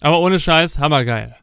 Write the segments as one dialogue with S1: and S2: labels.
S1: Aber ohne Scheiß, hammergeil.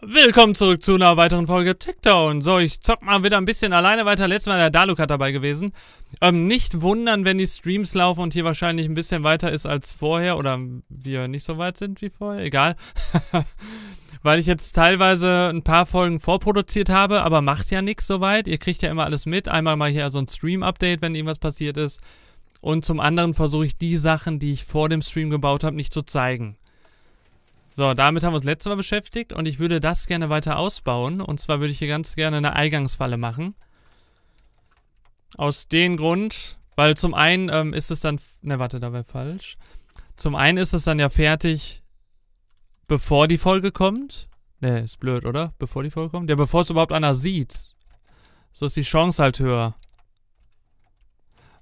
S1: Willkommen zurück zu einer weiteren Folge TikTok. So, ich zock mal wieder ein bisschen alleine weiter. Letztes Mal der Dalukat dabei gewesen. Ähm, nicht wundern, wenn die Streams laufen und hier wahrscheinlich ein bisschen weiter ist als vorher oder wir nicht so weit sind wie vorher. Egal. Weil ich jetzt teilweise ein paar Folgen vorproduziert habe, aber macht ja nichts soweit. Ihr kriegt ja immer alles mit. Einmal mal hier so ein Stream-Update, wenn irgendwas passiert ist. Und zum anderen versuche ich die Sachen, die ich vor dem Stream gebaut habe, nicht zu zeigen. So, damit haben wir uns letztes Mal beschäftigt und ich würde das gerne weiter ausbauen. Und zwar würde ich hier ganz gerne eine Eingangsfalle machen. Aus dem Grund, weil zum einen ähm, ist es dann... Ne, warte, da wäre falsch. Zum einen ist es dann ja fertig, bevor die Folge kommt. Ne, ist blöd, oder? Bevor die Folge kommt? Ja, bevor es überhaupt einer sieht. So ist die Chance halt höher.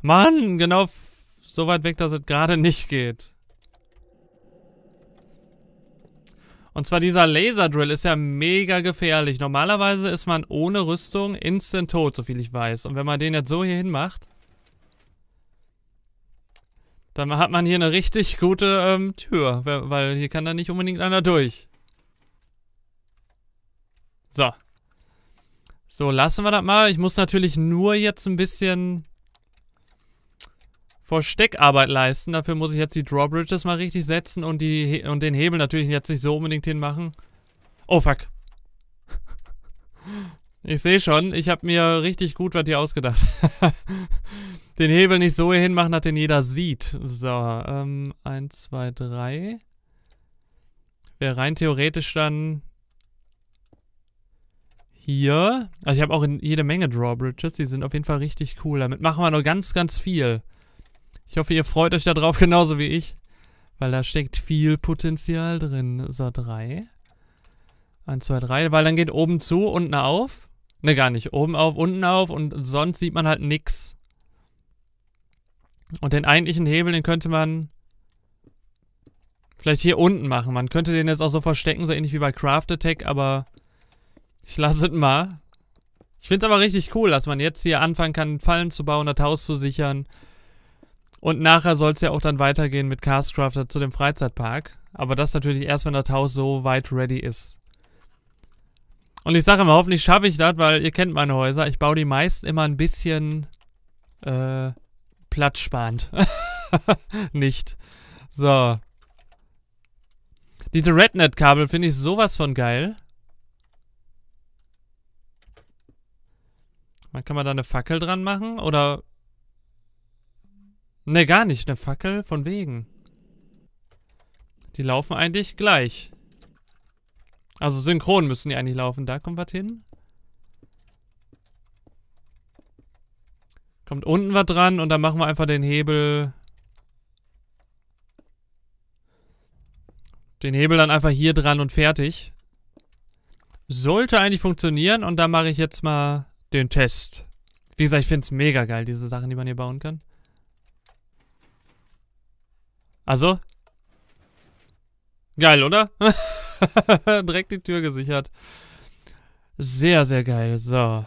S1: Mann, genau so weit weg, dass es gerade nicht geht. Und zwar dieser Laserdrill ist ja mega gefährlich. Normalerweise ist man ohne Rüstung instant tot, soviel ich weiß. Und wenn man den jetzt so hier hin macht, dann hat man hier eine richtig gute ähm, Tür, weil hier kann da nicht unbedingt einer durch. So. So, lassen wir das mal. Ich muss natürlich nur jetzt ein bisschen Versteckarbeit leisten. Dafür muss ich jetzt die Drawbridges mal richtig setzen und, die, und den Hebel natürlich jetzt nicht so unbedingt hinmachen. Oh, fuck. Ich sehe schon, ich habe mir richtig gut was hier ausgedacht. den Hebel nicht so hinmachen, dass den jeder sieht. So, ähm, 1, 2, 3. Wäre rein theoretisch dann hier. Also ich habe auch jede Menge Drawbridges, die sind auf jeden Fall richtig cool. Damit machen wir noch ganz, ganz viel. Ich hoffe, ihr freut euch darauf genauso wie ich, weil da steckt viel Potenzial drin. So, 3. 1, 2, 3, weil dann geht oben zu, unten auf. Ne, gar nicht. Oben auf, unten auf und sonst sieht man halt nix. Und den eigentlichen Hebel, den könnte man vielleicht hier unten machen. Man könnte den jetzt auch so verstecken, so ähnlich wie bei Craft Attack, aber ich lasse es mal. Ich finde es aber richtig cool, dass man jetzt hier anfangen kann, Fallen zu bauen, das Haus zu sichern, und nachher soll es ja auch dann weitergehen mit Castcrafter zu dem Freizeitpark. Aber das natürlich erst, wenn das Haus so weit ready ist. Und ich sage immer, hoffentlich schaffe ich das, weil ihr kennt meine Häuser. Ich baue die meisten immer ein bisschen äh, platzsparend. Nicht. So. Diese Rednet-Kabel finde ich sowas von geil. Man kann man da eine Fackel dran machen? Oder Ne, gar nicht. Eine Fackel von wegen. Die laufen eigentlich gleich. Also synchron müssen die eigentlich laufen. Da kommt was hin. Kommt unten was dran und dann machen wir einfach den Hebel... Den Hebel dann einfach hier dran und fertig. Sollte eigentlich funktionieren und da mache ich jetzt mal den Test. Wie gesagt, ich finde es mega geil, diese Sachen, die man hier bauen kann. Also. Geil, oder? Direkt die Tür gesichert. Sehr, sehr geil. So.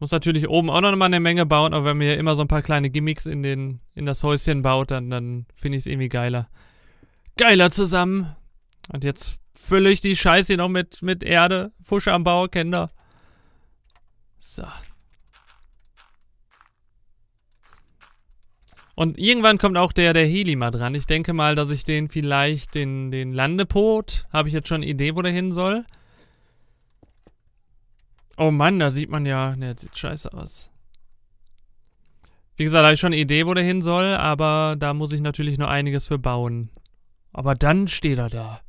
S1: Muss natürlich oben auch noch mal eine Menge bauen, aber wenn man hier immer so ein paar kleine Gimmicks in, den, in das Häuschen baut, dann, dann finde ich es irgendwie geiler. Geiler zusammen. Und jetzt fülle ich die Scheiße hier noch mit, mit Erde. Fusch am Bau, Kinder. So. Und irgendwann kommt auch der, der Heli mal dran. Ich denke mal, dass ich den vielleicht, den, den Landepot, habe ich jetzt schon eine Idee, wo der hin soll. Oh Mann, da sieht man ja, ne, sieht scheiße aus. Wie gesagt, habe ich schon eine Idee, wo der hin soll, aber da muss ich natürlich noch einiges für bauen. Aber dann steht er da.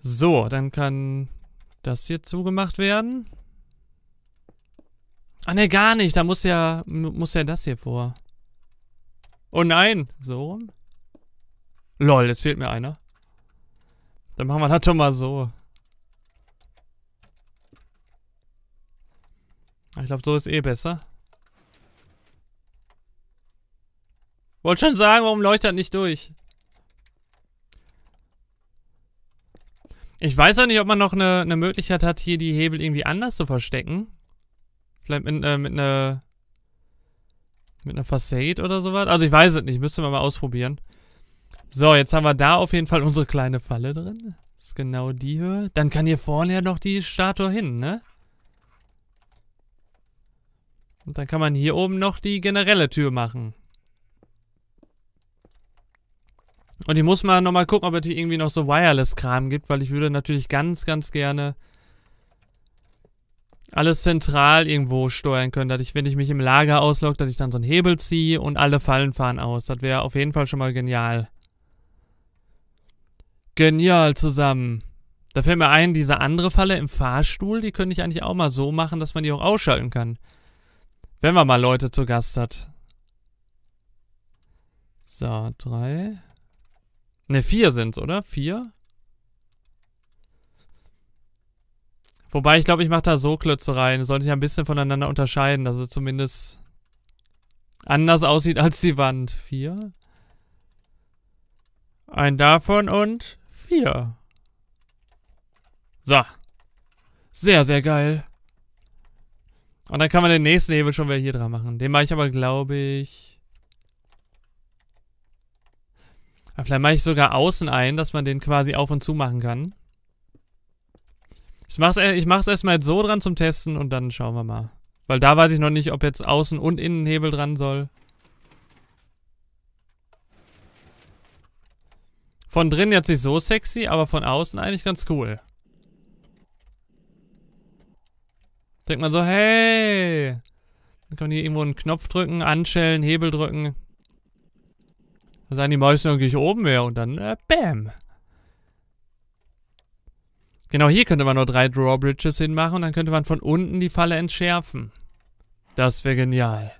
S1: So, dann kann das hier zugemacht werden. Ah ne, gar nicht. Da muss ja, muss ja das hier vor. Oh nein. So Lol, jetzt fehlt mir einer. Dann machen wir das doch mal so. Ah, ich glaube, so ist eh besser. Wollte schon sagen, warum leuchtet das nicht durch? Ich weiß auch nicht, ob man noch eine, eine Möglichkeit hat, hier die Hebel irgendwie anders zu verstecken. Vielleicht mit, äh, mit einer mit einer Facade oder sowas. Also ich weiß es nicht, müsste man mal ausprobieren. So, jetzt haben wir da auf jeden Fall unsere kleine Falle drin. Das ist genau die Höhe. Dann kann hier vorne ja noch die Statue hin, ne? Und dann kann man hier oben noch die generelle Tür machen. Und ich muss mal nochmal gucken, ob es hier irgendwie noch so Wireless-Kram gibt, weil ich würde natürlich ganz, ganz gerne alles zentral irgendwo steuern können. Dass ich, wenn ich mich im Lager auslogge, dass ich dann so einen Hebel ziehe und alle Fallen fahren aus. Das wäre auf jeden Fall schon mal genial. Genial zusammen. Da fällt mir ein, diese andere Falle im Fahrstuhl, die könnte ich eigentlich auch mal so machen, dass man die auch ausschalten kann. Wenn man mal Leute zu Gast hat. So, drei. Ne, vier sind's, oder? Vier? Wobei, ich glaube, ich mache da so Klötze rein. Sollte ich ein bisschen voneinander unterscheiden, dass es zumindest anders aussieht als die Wand. Vier. Ein davon und vier. So. Sehr, sehr geil. Und dann kann man den nächsten Hebel schon wieder hier dran machen. Den mache ich aber, glaube ich... Ah, vielleicht mache ich sogar außen ein, dass man den quasi auf und zu machen kann. Ich mach's, e-, ich mach's erstmal jetzt so dran zum Testen und dann schauen wir mal. Weil da weiß ich noch nicht, ob jetzt Außen- und innen Hebel dran soll. Von drin jetzt nicht so sexy, aber von außen eigentlich ganz cool. Denkt man so, hey! Dann kann man hier irgendwo einen Knopf drücken, anschellen, Hebel drücken. Dann sagen die Mäuse irgendwie oben her und dann, äh, bam! Genau hier könnte man nur drei Drawbridges hinmachen und dann könnte man von unten die Falle entschärfen. Das wäre genial.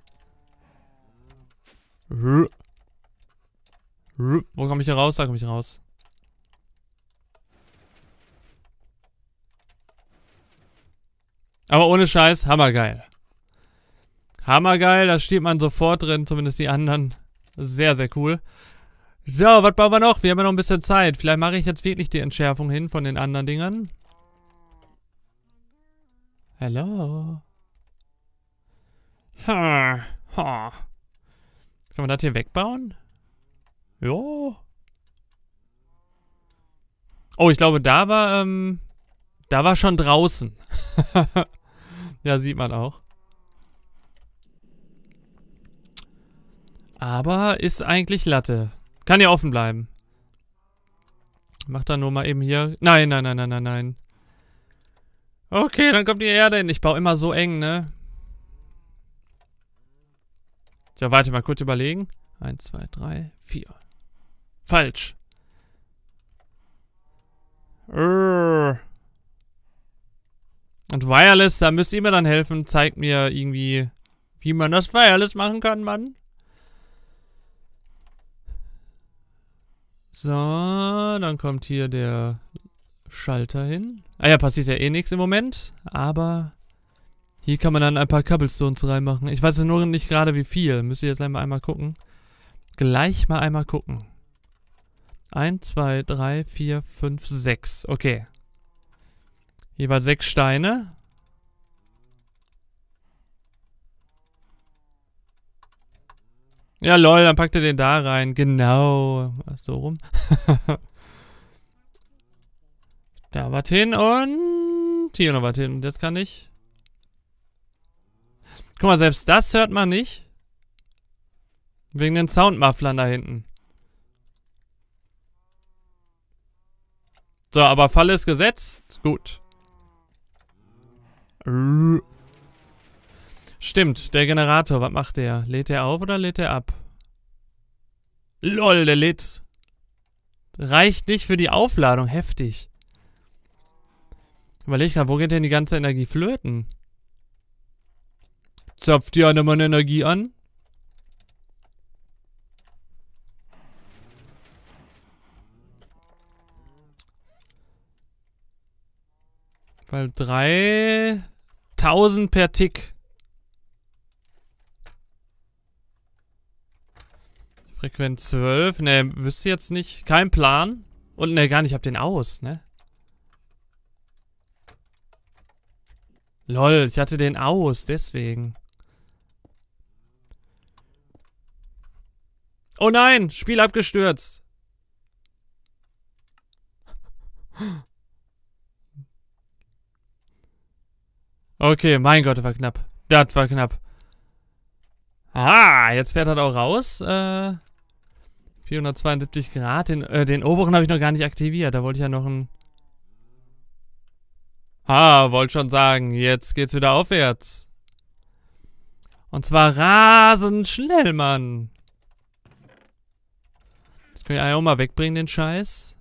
S1: Wo komme ich hier raus? Da komme ich raus. Aber ohne Scheiß, hammergeil. Hammergeil, da steht man sofort drin, zumindest die anderen. Sehr, sehr cool. So, was bauen wir noch? Wir haben ja noch ein bisschen Zeit. Vielleicht mache ich jetzt wirklich die Entschärfung hin von den anderen Dingern. Hallo. Ha, ha. Kann man das hier wegbauen? Jo. Oh, ich glaube, da war, ähm, da war schon draußen. ja, sieht man auch. Aber ist eigentlich Latte. Kann ja offen bleiben. Mach da nur mal eben hier. Nein, nein, nein, nein, nein, nein. Okay, dann kommt die Erde hin. Ich baue immer so eng, ne? Ja, warte mal, kurz überlegen. Eins, zwei, drei, vier. Falsch. Urgh. Und Wireless, da müsst ihr mir dann helfen. Zeigt mir irgendwie, wie man das Wireless machen kann, Mann. So, dann kommt hier der Schalter hin. Ah ja, passiert ja eh nichts im Moment, aber hier kann man dann ein paar Cobblestones reinmachen. Ich weiß nur nicht gerade wie viel. Müsst ihr jetzt einmal einmal gucken. Gleich mal einmal gucken. 1, 2, 3, 4, 5, 6. Okay. Hier war 6 Steine. Ja, lol, dann packt er den da rein. Genau. So rum. da was hin und hier noch was hin. Das kann ich. Guck mal, selbst das hört man nicht. Wegen den Soundmufflern da hinten. So, aber Fall ist gesetzt. Gut. Stimmt, der Generator, was macht der? Lädt er auf oder lädt er ab? LOL, der lädt. Reicht nicht für die Aufladung, heftig. Überleg gerade, wo geht denn die ganze Energie flöten? Zapft die eine meine Energie an? Weil 3000 per Tick. Frequenz 12. Ne, wüsste jetzt nicht. Kein Plan. Und ne, gar nicht. Ich hab den aus, ne? Lol, ich hatte den aus, deswegen. Oh nein, Spiel abgestürzt. Okay, mein Gott, das war knapp. Das war knapp. Ah, jetzt fährt er auch raus. Äh, 472 Grad, den, äh, den oberen habe ich noch gar nicht aktiviert. Da wollte ich ja noch ein... Ha, wollte schon sagen, jetzt geht's wieder aufwärts. Und zwar rasend schnell, Mann. Ich kann ja auch mal wegbringen, den Scheiß.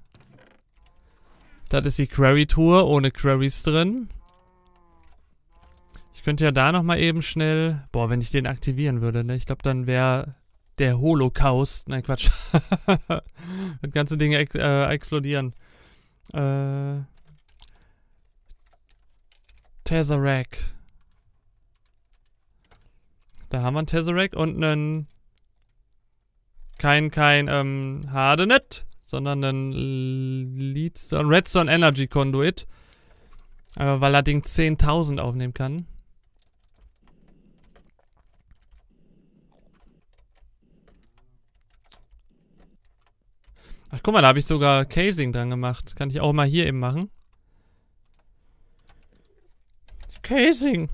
S1: Das ist die Query-Tour, ohne Queries drin. Ich könnte ja da nochmal eben schnell... Boah, wenn ich den aktivieren würde, ne? Ich glaube, dann wäre der Holocaust. Nein, Quatsch. Wenn ganze Dinge ex äh, explodieren. Äh, Tesseract. Da haben wir einen Tesseract und einen. Kein, kein, ähm, Hardenet, sondern einen Leadstone, Redstone Energy Conduit. Äh, weil er Ding 10.000 aufnehmen kann. Ach, guck mal, da habe ich sogar Casing dran gemacht. Kann ich auch mal hier eben machen. Casing.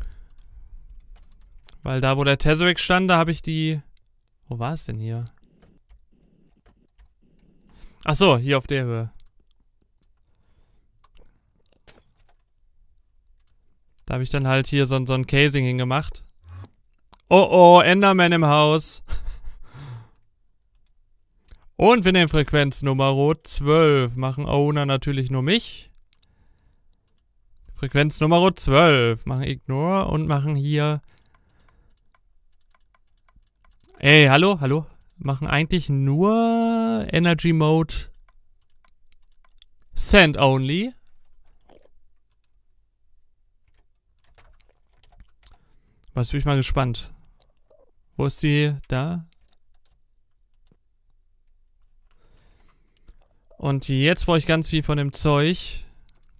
S1: Weil da, wo der Tesseract stand, da habe ich die... Wo war es denn hier? Ach so, hier auf der Höhe. Da habe ich dann halt hier so, so ein Casing hingemacht. Oh oh, Enderman im Haus. Und wir nehmen Frequenz Nummer 12. Machen Owner natürlich nur mich. Frequenz Nummer 12. Machen Ignore und machen hier... Ey, hallo, hallo. Machen eigentlich nur Energy Mode Send Only. Was bin ich mal gespannt. Wo ist sie? Da? Und jetzt brauche ich ganz viel von dem Zeug.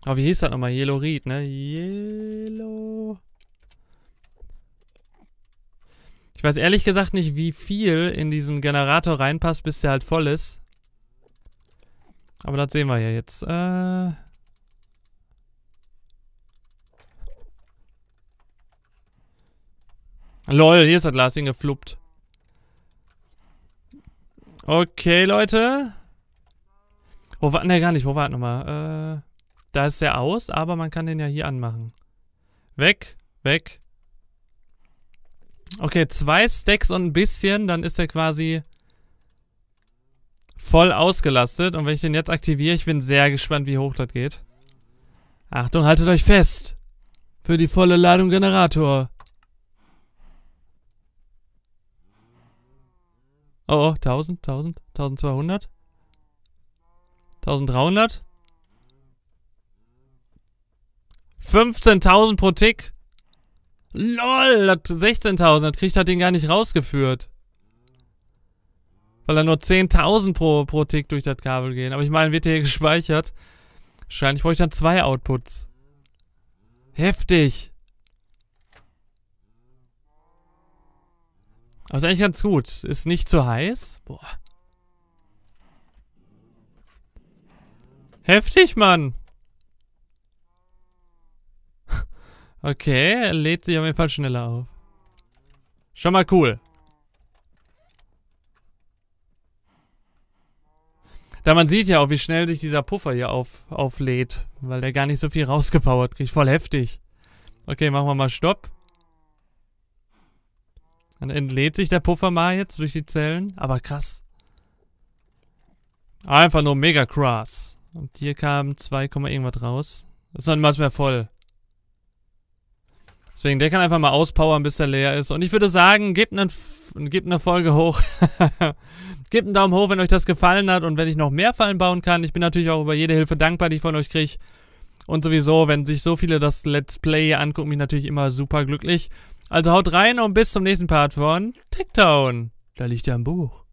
S1: Aber oh, wie hieß das nochmal? Yelorid, ne? Yellow. Ich weiß ehrlich gesagt nicht, wie viel in diesen Generator reinpasst, bis der halt voll ist. Aber das sehen wir ja jetzt. Äh Lol, hier ist das Glas hingefluppt. Okay, Leute. Wo war, ne, gar nicht, wo war nochmal? Äh, da ist der aus, aber man kann den ja hier anmachen. Weg, weg. Okay, zwei Stacks und ein bisschen, dann ist er quasi voll ausgelastet. Und wenn ich den jetzt aktiviere, ich bin sehr gespannt, wie hoch das geht. Achtung, haltet euch fest. Für die volle Ladung Generator. Oh, oh 1000, 1000, 1200. 1300. 15.000 pro Tick. LOL, 16.000, das kriegt er den gar nicht rausgeführt. Weil er nur 10.000 pro, pro Tick durch das Kabel gehen. Aber ich meine, wird hier gespeichert. Wahrscheinlich brauche ich dann zwei Outputs. Heftig. Aber ist eigentlich ganz gut. Ist nicht zu heiß. Boah. Heftig, Mann. Okay, er lädt sich auf jeden Fall schneller auf. Schon mal cool. Da man sieht ja auch, wie schnell sich dieser Puffer hier auf, auflädt, weil der gar nicht so viel rausgepowert kriegt. Voll heftig. Okay, machen wir mal Stopp. Dann entlädt sich der Puffer mal jetzt durch die Zellen. Aber krass. Einfach nur mega krass. Und hier kamen 2, irgendwas raus. Das ist noch niemals mehr voll. Deswegen, der kann einfach mal auspowern, bis er leer ist. Und ich würde sagen, gebt, einen, gebt eine Folge hoch. gebt einen Daumen hoch, wenn euch das gefallen hat und wenn ich noch mehr Fallen bauen kann. Ich bin natürlich auch über jede Hilfe dankbar, die ich von euch kriege. Und sowieso, wenn sich so viele das Let's Play hier angucken, bin ich natürlich immer super glücklich. Also haut rein und bis zum nächsten Part von Ticktown. Da liegt ja ein Buch.